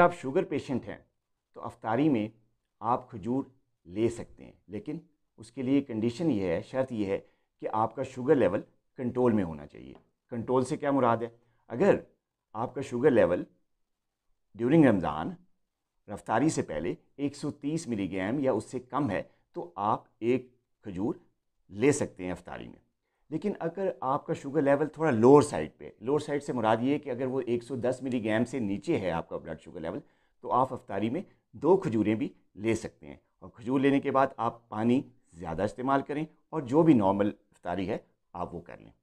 अगर आप sugar patient हैं तो अफ्तारी में आप खजूर ले सकते हैं लेकिन उसके लिए कंडीशन ये है शर्त यह है कि आपका शुगर लेवल कंट्रोल में होना चाहिए कंट्रोल से क्या मुराद है अगर आपका शुगर लेवल ड्यूरिंग रमज़ान रफ्तारी से पहले 130 मिलीग्राम या उससे कम है तो आप एक खजूर ले सकते हैं अफ्तारी में लेकिन अगर आपका शुगर लेवल थोड़ा लोअर साइड पे लोअर साइड से मुराद ये कि अगर वो 110 मिलीग्राम से नीचे है आपका ब्लड शुगर लेवल तो आप अफ्तारी में दो खजूरें भी ले सकते हैं और खजूर लेने के बाद आप पानी ज़्यादा इस्तेमाल करें और जो भी नॉर्मल अफ्तारी है आप वो कर लें